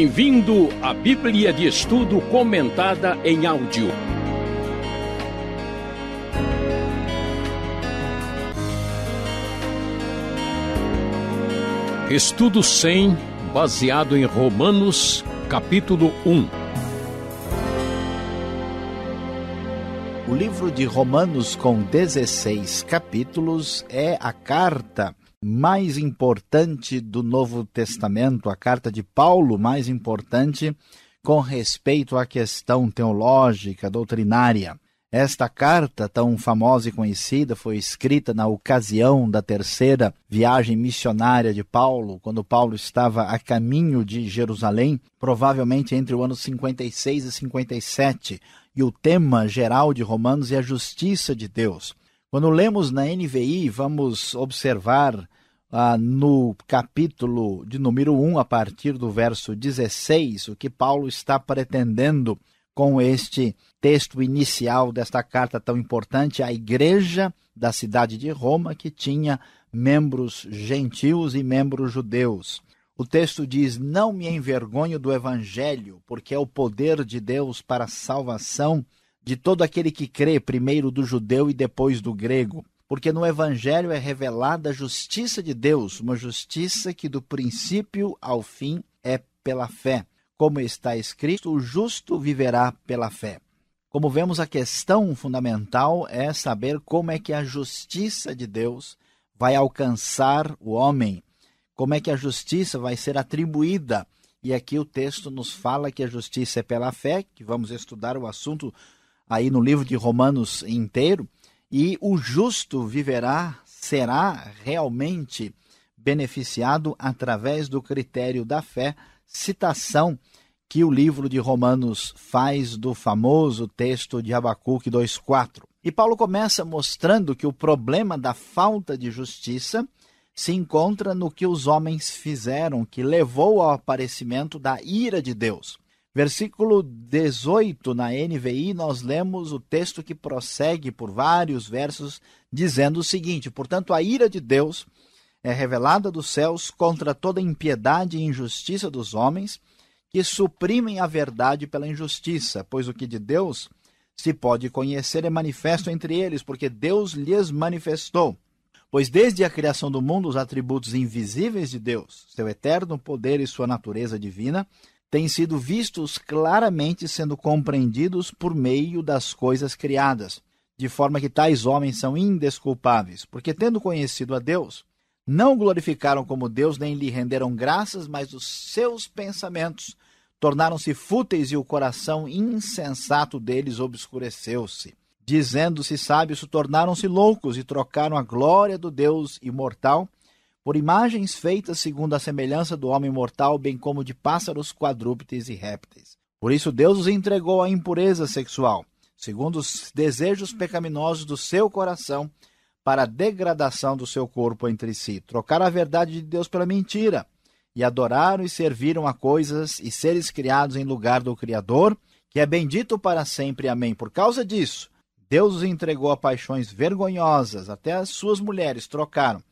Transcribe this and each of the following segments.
Bem-vindo à Bíblia de Estudo comentada em áudio. Estudo 100, baseado em Romanos, capítulo 1. O livro de Romanos, com 16 capítulos, é a carta mais importante do Novo Testamento, a carta de Paulo mais importante com respeito à questão teológica, doutrinária. Esta carta, tão famosa e conhecida, foi escrita na ocasião da terceira viagem missionária de Paulo, quando Paulo estava a caminho de Jerusalém, provavelmente entre o ano 56 e 57, e o tema geral de Romanos é a justiça de Deus. Quando lemos na NVI, vamos observar no capítulo de número 1, a partir do verso 16, o que Paulo está pretendendo com este texto inicial desta carta tão importante à igreja da cidade de Roma, que tinha membros gentios e membros judeus. O texto diz: Não me envergonho do evangelho, porque é o poder de Deus para a salvação de todo aquele que crê, primeiro do judeu e depois do grego porque no Evangelho é revelada a justiça de Deus, uma justiça que do princípio ao fim é pela fé. Como está escrito, o justo viverá pela fé. Como vemos, a questão fundamental é saber como é que a justiça de Deus vai alcançar o homem, como é que a justiça vai ser atribuída. E aqui o texto nos fala que a justiça é pela fé, que vamos estudar o assunto aí no livro de Romanos inteiro, e o justo viverá, será realmente beneficiado através do critério da fé, citação que o livro de Romanos faz do famoso texto de Abacuque 2:4. E Paulo começa mostrando que o problema da falta de justiça se encontra no que os homens fizeram, que levou ao aparecimento da ira de Deus. Versículo 18 na NVI, nós lemos o texto que prossegue por vários versos, dizendo o seguinte: Portanto, a ira de Deus é revelada dos céus contra toda impiedade e injustiça dos homens, que suprimem a verdade pela injustiça, pois o que de Deus se pode conhecer é manifesto entre eles, porque Deus lhes manifestou. Pois desde a criação do mundo, os atributos invisíveis de Deus, seu eterno poder e sua natureza divina, têm sido vistos claramente sendo compreendidos por meio das coisas criadas, de forma que tais homens são indesculpáveis, porque tendo conhecido a Deus, não glorificaram como Deus nem lhe renderam graças, mas os seus pensamentos tornaram-se fúteis e o coração insensato deles obscureceu-se. Dizendo-se sábios, tornaram-se loucos e trocaram a glória do Deus imortal por imagens feitas segundo a semelhança do homem mortal, bem como de pássaros, quadrúpedes e répteis. Por isso Deus os entregou à impureza sexual, segundo os desejos pecaminosos do seu coração, para a degradação do seu corpo entre si. Trocaram a verdade de Deus pela mentira, e adoraram e serviram a coisas e seres criados em lugar do Criador, que é bendito para sempre. Amém. Por causa disso, Deus os entregou a paixões vergonhosas, até as suas mulheres trocaram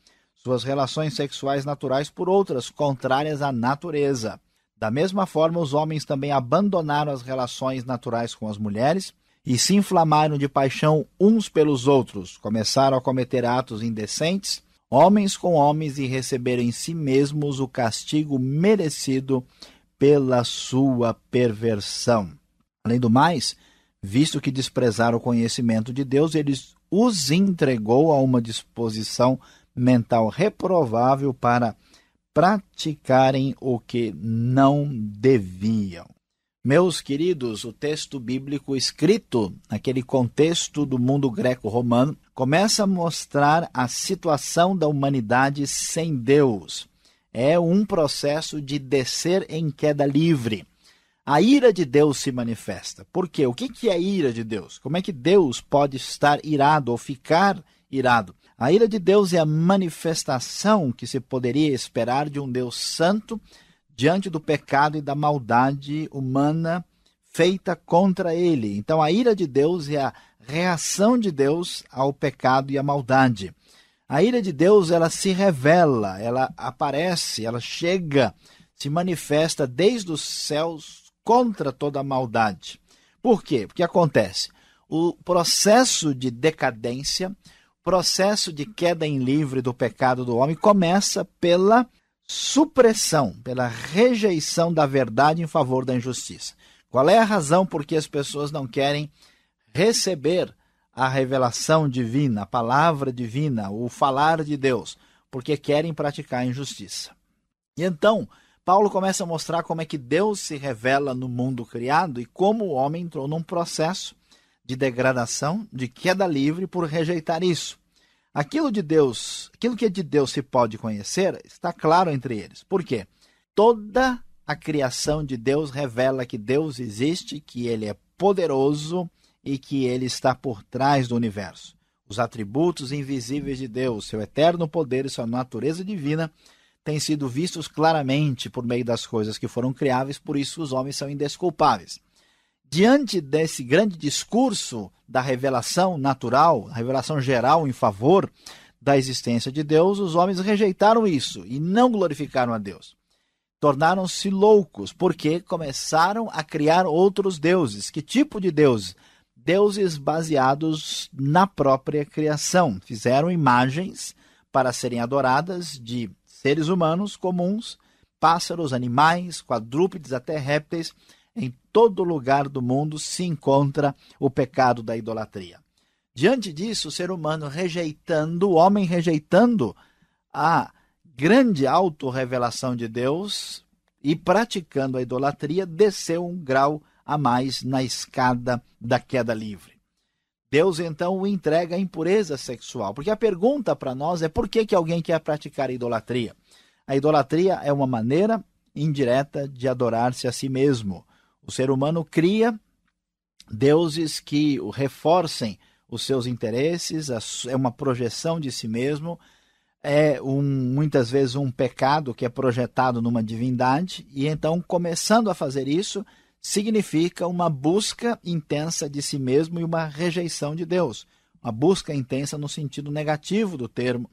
suas relações sexuais naturais por outras contrárias à natureza. Da mesma forma, os homens também abandonaram as relações naturais com as mulheres e se inflamaram de paixão uns pelos outros, começaram a cometer atos indecentes, homens com homens, e receberam em si mesmos o castigo merecido pela sua perversão. Além do mais, visto que desprezaram o conhecimento de Deus, ele os entregou a uma disposição mental reprovável para praticarem o que não deviam. Meus queridos, o texto bíblico escrito naquele contexto do mundo greco-romano começa a mostrar a situação da humanidade sem Deus. É um processo de descer em queda livre. A ira de Deus se manifesta. Por quê? O que é ira de Deus? Como é que Deus pode estar irado ou ficar irado? A ira de Deus é a manifestação que se poderia esperar de um Deus santo diante do pecado e da maldade humana feita contra ele. Então, a ira de Deus é a reação de Deus ao pecado e à maldade. A ira de Deus, ela se revela, ela aparece, ela chega, se manifesta desde os céus contra toda a maldade. Por quê? Porque acontece o processo de decadência, processo de queda em livre do pecado do homem começa pela supressão, pela rejeição da verdade em favor da injustiça. Qual é a razão por que as pessoas não querem receber a revelação divina, a palavra divina, o falar de Deus? Porque querem praticar a injustiça. E então, Paulo começa a mostrar como é que Deus se revela no mundo criado e como o homem entrou num processo de degradação, de queda livre por rejeitar isso. Aquilo de Deus, aquilo que é de Deus se pode conhecer, está claro entre eles. Por quê? Toda a criação de Deus revela que Deus existe, que ele é poderoso e que ele está por trás do universo. Os atributos invisíveis de Deus, seu eterno poder e sua natureza divina têm sido vistos claramente por meio das coisas que foram criáveis, por isso os homens são indesculpáveis diante desse grande discurso da revelação natural, a revelação geral em favor da existência de Deus, os homens rejeitaram isso e não glorificaram a Deus. Tornaram-se loucos porque começaram a criar outros deuses. Que tipo de deuses? Deuses baseados na própria criação. Fizeram imagens para serem adoradas de seres humanos comuns, pássaros, animais, quadrúpedes, até répteis em todo lugar do mundo se encontra o pecado da idolatria. Diante disso, o ser humano rejeitando, o homem rejeitando a grande autorrevelação de Deus e praticando a idolatria, desceu um grau a mais na escada da queda livre. Deus então o entrega à impureza sexual, porque a pergunta para nós é por que, que alguém quer praticar a idolatria? A idolatria é uma maneira indireta de adorar-se a si mesmo. O ser humano cria deuses que o reforcem os seus interesses, é uma projeção de si mesmo, é um, muitas vezes um pecado que é projetado numa divindade, e então começando a fazer isso significa uma busca intensa de si mesmo e uma rejeição de Deus, uma busca intensa no sentido negativo do termo.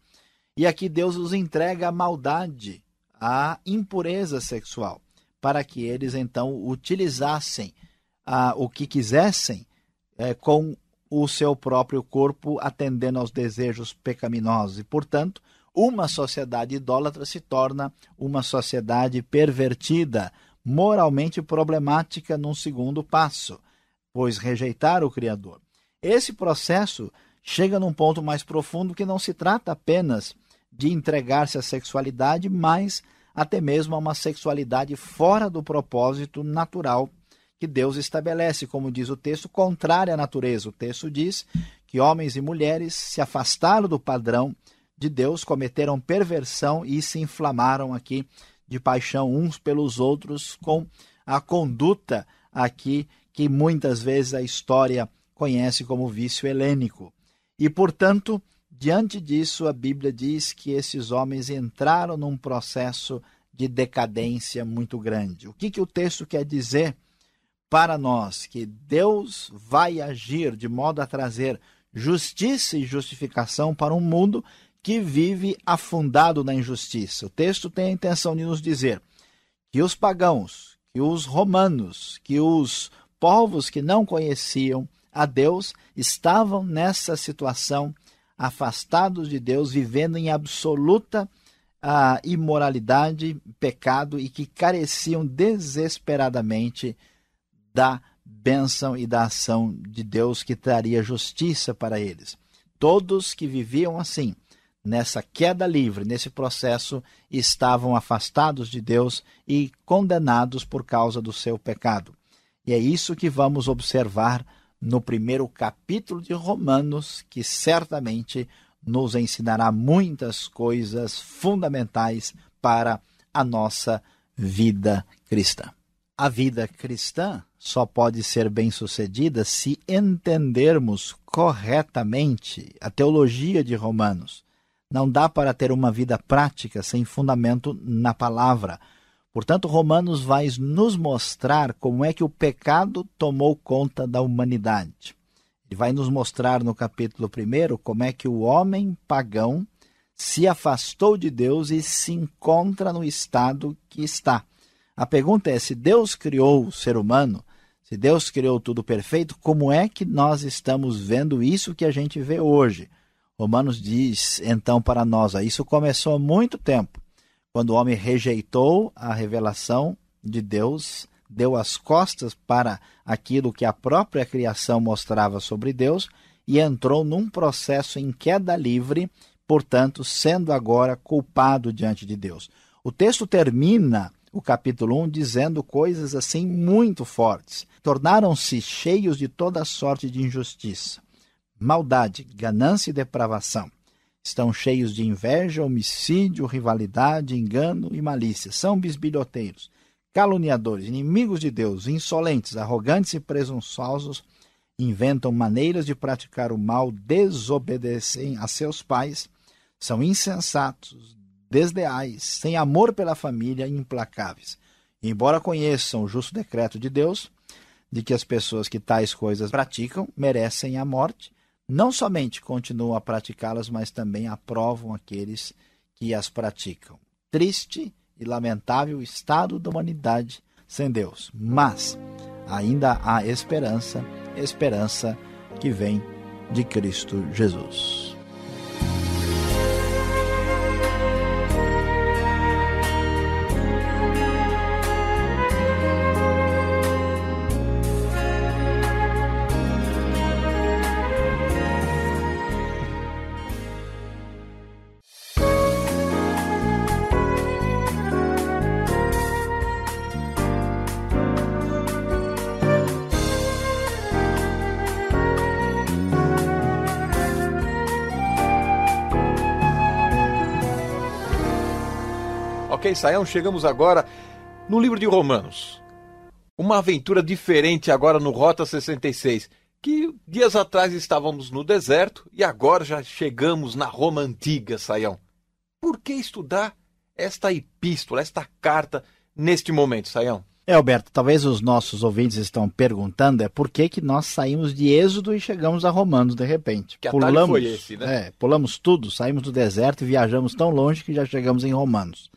E aqui Deus os entrega à maldade, à impureza sexual para que eles então utilizassem ah, o que quisessem eh, com o seu próprio corpo, atendendo aos desejos pecaminosos. E, portanto, uma sociedade idólatra se torna uma sociedade pervertida, moralmente problemática num segundo passo, pois rejeitar o Criador. Esse processo chega num ponto mais profundo que não se trata apenas de entregar-se à sexualidade, mas até mesmo a uma sexualidade fora do propósito natural que Deus estabelece, como diz o texto, contrária à natureza. O texto diz que homens e mulheres se afastaram do padrão de Deus, cometeram perversão e se inflamaram aqui de paixão uns pelos outros com a conduta aqui que muitas vezes a história conhece como vício helênico. E, portanto, Diante disso, a Bíblia diz que esses homens entraram num processo de decadência muito grande. O que, que o texto quer dizer para nós? Que Deus vai agir de modo a trazer justiça e justificação para um mundo que vive afundado na injustiça. O texto tem a intenção de nos dizer que os pagãos, que os romanos, que os povos que não conheciam a Deus estavam nessa situação afastados de Deus, vivendo em absoluta ah, imoralidade, pecado e que careciam desesperadamente da bênção e da ação de Deus que traria justiça para eles. Todos que viviam assim, nessa queda livre, nesse processo, estavam afastados de Deus e condenados por causa do seu pecado. E é isso que vamos observar no primeiro capítulo de Romanos, que certamente nos ensinará muitas coisas fundamentais para a nossa vida cristã. A vida cristã só pode ser bem-sucedida se entendermos corretamente a teologia de Romanos. Não dá para ter uma vida prática sem fundamento na palavra. Portanto, Romanos vai nos mostrar como é que o pecado tomou conta da humanidade. Ele vai nos mostrar no capítulo 1 como é que o homem pagão se afastou de Deus e se encontra no estado que está. A pergunta é: se Deus criou o ser humano, se Deus criou tudo perfeito, como é que nós estamos vendo isso que a gente vê hoje? Romanos diz então para nós: isso começou há muito tempo. Quando o homem rejeitou a revelação de Deus, deu as costas para aquilo que a própria criação mostrava sobre Deus e entrou num processo em queda livre, portanto, sendo agora culpado diante de Deus. O texto termina o capítulo 1 dizendo coisas assim muito fortes. Tornaram-se cheios de toda sorte de injustiça, maldade, ganância e depravação. Estão cheios de inveja, homicídio, rivalidade, engano e malícia. São bisbilhoteiros, caluniadores, inimigos de Deus, insolentes, arrogantes e presunçosos. Inventam maneiras de praticar o mal, desobedecem a seus pais, são insensatos, desleais, sem amor pela família, implacáveis. Embora conheçam o justo decreto de Deus, de que as pessoas que tais coisas praticam merecem a morte, não somente continuam a praticá-las, mas também aprovam aqueles que as praticam. Triste e lamentável estado da humanidade sem Deus, mas ainda há esperança, esperança que vem de Cristo Jesus. Marquês Saião, chegamos agora no livro de Romanos. Uma aventura diferente agora no Rota 66, que dias atrás estávamos no deserto e agora já chegamos na Roma antiga, Saião. Por que estudar esta epístola, esta carta neste momento, Saião? É, Alberto, talvez os nossos ouvintes estão perguntando é por que, que nós saímos de Êxodo e chegamos a Romanos de repente. Que pulamos, foi esse, né? É, pulamos tudo, saímos do deserto e viajamos tão longe que já chegamos em Romanos.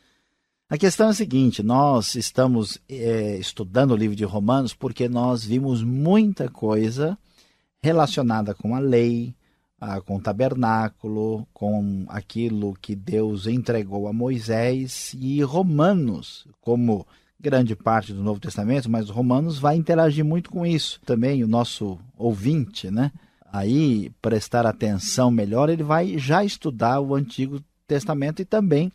A questão é a seguinte: nós estamos é, estudando o livro de Romanos porque nós vimos muita coisa relacionada com a lei, a, com o tabernáculo, com aquilo que Deus entregou a Moisés e Romanos, como grande parte do Novo Testamento, mas Romanos vai interagir muito com isso. Também o nosso ouvinte, né? Aí prestar atenção melhor, ele vai já estudar o Antigo Testamento e também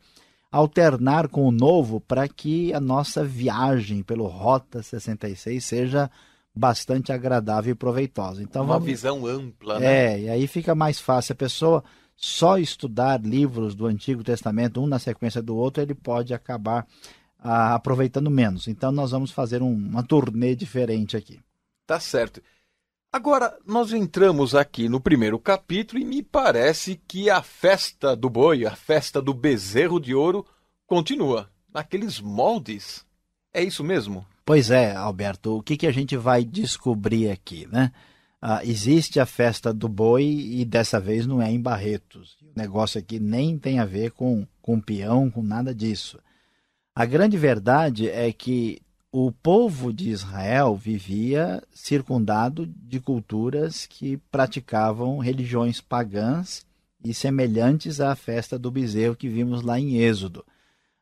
alternar com o novo para que a nossa viagem pelo Rota 66 seja bastante agradável e proveitosa. Então, Uma vamos... visão ampla, né? É, e aí fica mais fácil. A pessoa só estudar livros do Antigo Testamento, um na sequência do outro, ele pode acabar ah, aproveitando menos. Então, nós vamos fazer um, uma turnê diferente aqui. Tá certo. Agora, nós entramos aqui no primeiro capítulo e me parece que a festa do boi, a festa do bezerro de ouro, continua naqueles moldes. É isso mesmo? Pois é, Alberto. O que, que a gente vai descobrir aqui, né? Ah, existe a festa do boi e dessa vez não é em Barretos. O negócio aqui nem tem a ver com, com peão, com nada disso. A grande verdade é que o povo de Israel vivia circundado de culturas que praticavam religiões pagãs e semelhantes à festa do bezerro que vimos lá em Êxodo.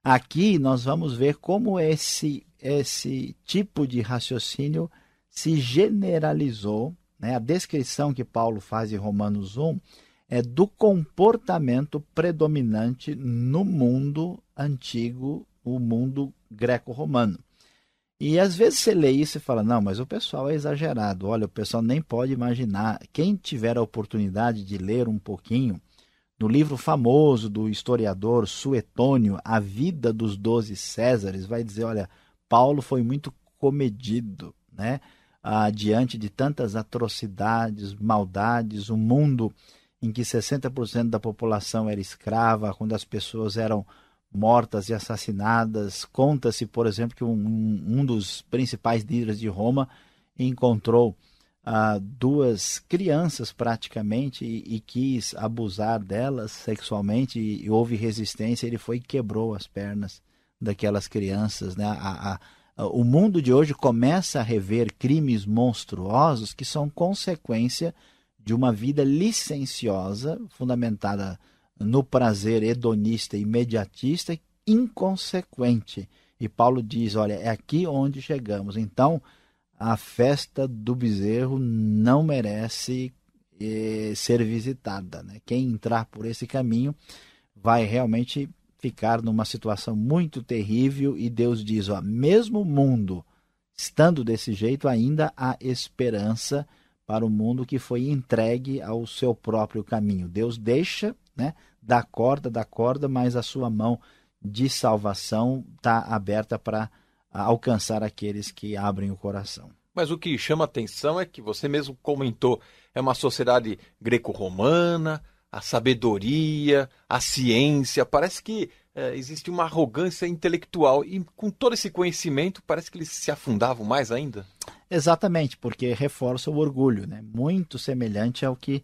Aqui nós vamos ver como esse, esse tipo de raciocínio se generalizou. Né? A descrição que Paulo faz em Romanos 1 é do comportamento predominante no mundo antigo, o mundo greco-romano. E às vezes você lê isso e fala: não, mas o pessoal é exagerado. Olha, o pessoal nem pode imaginar. Quem tiver a oportunidade de ler um pouquinho no livro famoso do historiador Suetônio, A Vida dos Doze Césares, vai dizer: olha, Paulo foi muito comedido, né? Ah, diante de tantas atrocidades, maldades, o um mundo em que 60% da população era escrava, quando as pessoas eram mortas e assassinadas. Conta-se, por exemplo, que um, um dos principais líderes de Roma encontrou ah, duas crianças praticamente e, e, quis abusar delas sexualmente e, e, houve resistência. Ele foi e quebrou as pernas daquelas crianças. Né? A, a, a, o mundo de hoje começa a rever crimes monstruosos que são consequência de uma vida licenciosa fundamentada no prazer hedonista, imediatista, inconsequente. E Paulo diz: olha, é aqui onde chegamos. Então, a festa do bezerro não merece eh, ser visitada. Né? Quem entrar por esse caminho vai realmente ficar numa situação muito terrível. E Deus diz: ó, mesmo o mundo estando desse jeito, ainda há esperança para o mundo que foi entregue ao seu próprio caminho. Deus deixa né? Dá corda, dá corda, mas a sua mão de salvação está aberta para alcançar aqueles que abrem o coração. Mas o que chama atenção é que você mesmo comentou, é uma sociedade greco-romana, a sabedoria, a ciência, parece que é, existe uma arrogância intelectual e com todo esse conhecimento parece que eles se afundavam mais ainda. Exatamente, porque reforça o orgulho, né? Muito semelhante ao que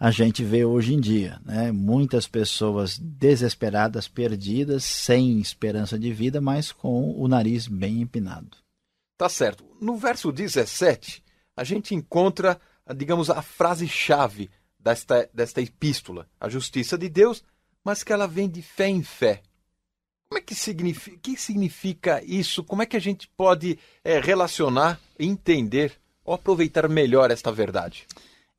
a gente vê hoje em dia. Né? Muitas pessoas desesperadas, perdidas, sem esperança de vida, mas com o nariz bem empinado. Tá certo. No verso 17, a gente encontra, digamos, a frase-chave desta, desta epístola, a justiça de Deus, mas que ela vem de fé em fé. Como é que significa, que significa isso? Como é que a gente pode é, relacionar, entender ou aproveitar melhor esta verdade?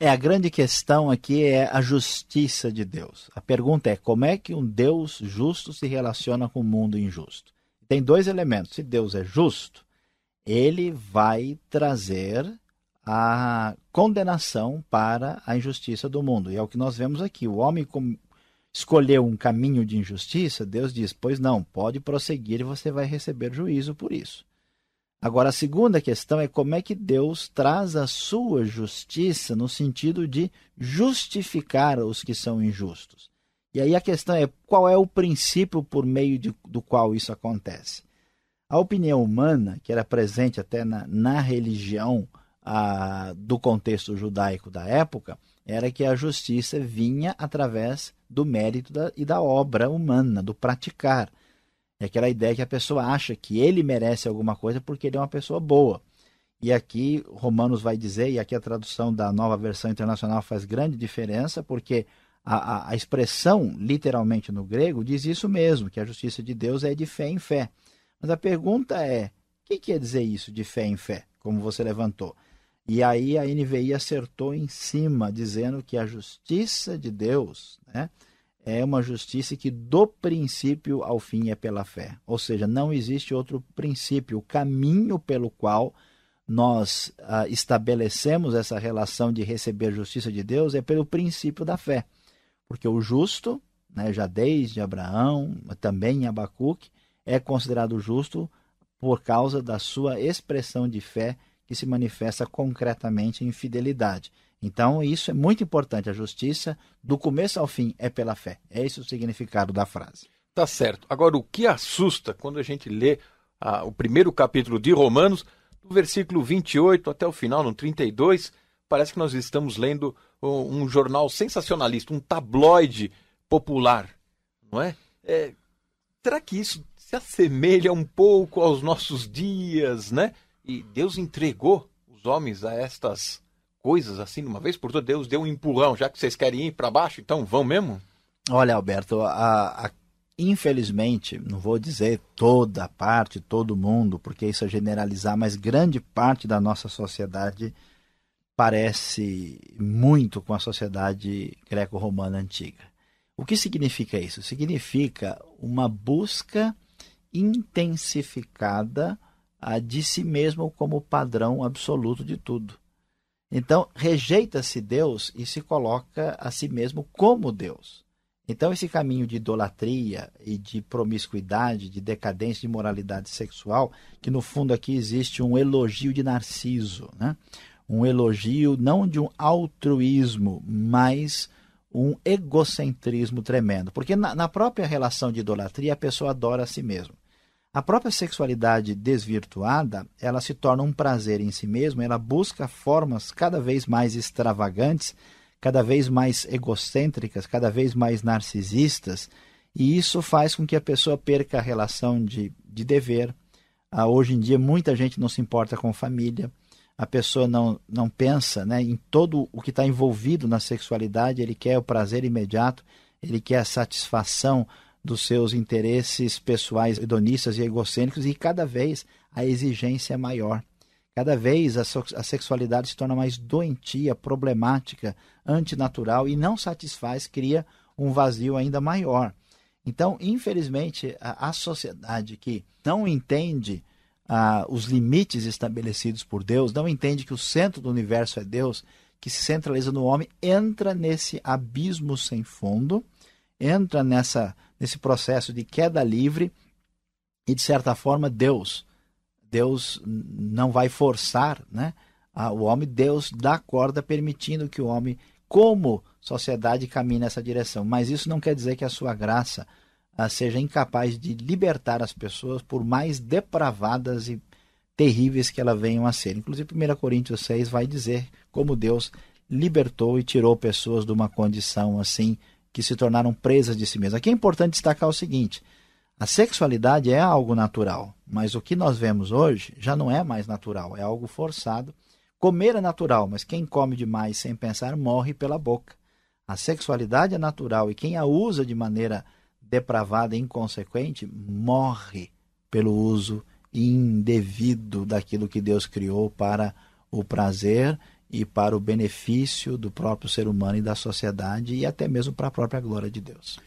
É, a grande questão aqui é a justiça de Deus. A pergunta é como é que um Deus justo se relaciona com o um mundo injusto? Tem dois elementos. Se Deus é justo, ele vai trazer a condenação para a injustiça do mundo. E é o que nós vemos aqui. O homem escolheu um caminho de injustiça, Deus diz: Pois não, pode prosseguir e você vai receber juízo por isso. Agora, a segunda questão é como é que Deus traz a sua justiça no sentido de justificar os que são injustos. E aí a questão é qual é o princípio por meio de, do qual isso acontece. A opinião humana, que era presente até na, na religião a, do contexto judaico da época, era que a justiça vinha através do mérito da, e da obra humana, do praticar. É aquela ideia que a pessoa acha que ele merece alguma coisa porque ele é uma pessoa boa. E aqui Romanos vai dizer, e aqui a tradução da nova versão internacional faz grande diferença, porque a, a, a, expressão, literalmente no grego, diz isso mesmo, que a justiça de Deus é de fé em fé. Mas a pergunta é: o que quer dizer isso de fé em fé, como você levantou? E aí a NVI acertou em cima, dizendo que a justiça de Deus, né? é uma justiça que do princípio ao fim é pela fé. Ou seja, não existe outro princípio, o caminho pelo qual nós ah, estabelecemos essa relação de receber a justiça de Deus é pelo princípio da fé. Porque o justo, né, já desde Abraão, também em Abacuque, é considerado justo por causa da sua expressão de fé que se manifesta concretamente em fidelidade. Então, isso é muito importante. A justiça, do começo ao fim, é pela fé. É esse o significado da frase. Tá certo. Agora, o que assusta quando a gente lê ah, o primeiro capítulo de Romanos, do versículo 28 até o final, no 32, parece que nós estamos lendo um, um jornal sensacionalista, um tabloide popular, não é? é? Será que isso se assemelha um pouco aos nossos dias, né? E Deus entregou os homens a estas coisas assim de uma vez por todas? Deus deu um empurrão, já que vocês querem ir para baixo, então vão mesmo? Olha, Alberto, a, a, infelizmente, não vou dizer toda parte, todo mundo, porque isso é generalizar, mas grande parte da nossa sociedade parece muito com a sociedade greco-romana antiga. O que significa isso? Significa uma busca intensificada de si mesmo como padrão absoluto de tudo. Então, rejeita-se Deus e se coloca a si mesmo como Deus. Então, esse caminho de idolatria e de promiscuidade, de decadência, de moralidade sexual, que no fundo aqui existe um elogio de Narciso, né? um elogio não de um altruísmo, mas um egocentrismo tremendo. Porque na, na própria relação de idolatria, a pessoa adora a si mesmo. A própria sexualidade desvirtuada, ela se torna um prazer em si mesma, ela busca formas cada vez mais extravagantes, cada vez mais egocêntricas, cada vez mais narcisistas, e isso faz com que a pessoa perca a relação de, de dever. Ah, hoje em dia, muita gente não se importa com família, a pessoa não, não pensa né, em todo o que está envolvido na sexualidade, ele quer o prazer imediato, ele quer a satisfação dos seus interesses pessoais hedonistas e egocêntricos e cada vez a exigência é maior. Cada vez a, so a sexualidade se torna mais doentia, problemática, antinatural e não satisfaz, cria um vazio ainda maior. Então, infelizmente, a, a sociedade que não entende ah, os limites estabelecidos por Deus, não entende que o centro do universo é Deus, que se centraliza no homem, entra nesse abismo sem fundo entra nessa nesse processo de queda livre e de certa forma Deus Deus não vai forçar né o homem Deus dá corda permitindo que o homem como sociedade caminhe nessa direção mas isso não quer dizer que a sua graça ah, seja incapaz de libertar as pessoas por mais depravadas e terríveis que elas venham a ser inclusive 1 Coríntios 6 vai dizer como Deus libertou e tirou pessoas de uma condição assim que se tornaram presas de si mesmas. Aqui é importante destacar o seguinte: a sexualidade é algo natural, mas o que nós vemos hoje já não é mais natural, é algo forçado. Comer é natural, mas quem come demais sem pensar morre pela boca. A sexualidade é natural e quem a usa de maneira depravada e inconsequente morre pelo uso indevido daquilo que Deus criou para o prazer e para o benefício do próprio ser humano e da sociedade e até mesmo para a própria glória de Deus.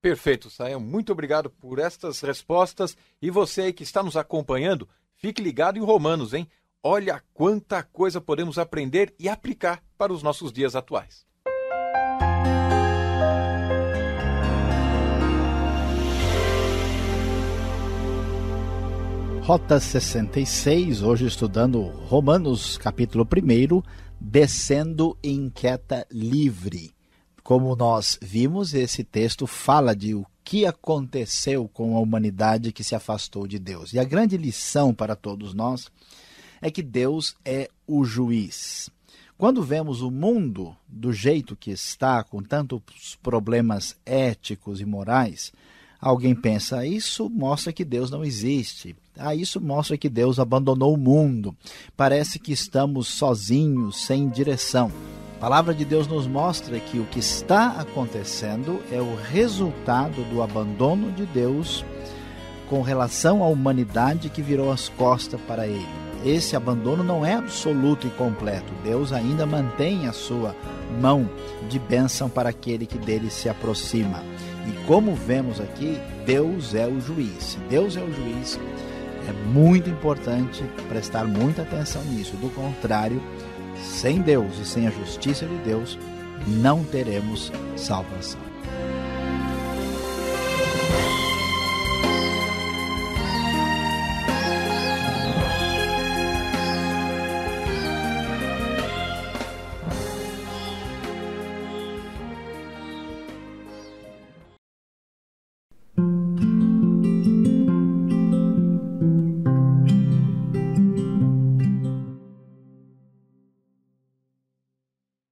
Perfeito, Sayão. Muito obrigado por estas respostas. E você aí que está nos acompanhando, fique ligado em Romanos, hein? Olha quanta coisa podemos aprender e aplicar para os nossos dias atuais. Rota 66, hoje estudando Romanos, capítulo 1 descendo em queda livre. Como nós vimos, esse texto fala de o que aconteceu com a humanidade que se afastou de Deus. E a grande lição para todos nós é que Deus é o juiz. Quando vemos o mundo do jeito que está, com tantos problemas éticos e morais, Alguém pensa, ah, isso mostra que Deus não existe. Ah, isso mostra que Deus abandonou o mundo. Parece que estamos sozinhos, sem direção. A palavra de Deus nos mostra que o que está acontecendo é o resultado do abandono de Deus com relação à humanidade que virou as costas para ele. Esse abandono não é absoluto e completo. Deus ainda mantém a sua mão de bênção para aquele que dele se aproxima. E como vemos aqui, Deus é o juiz. Se Deus é o juiz, é muito importante prestar muita atenção nisso. Do contrário, sem Deus e sem a justiça de Deus, não teremos salvação.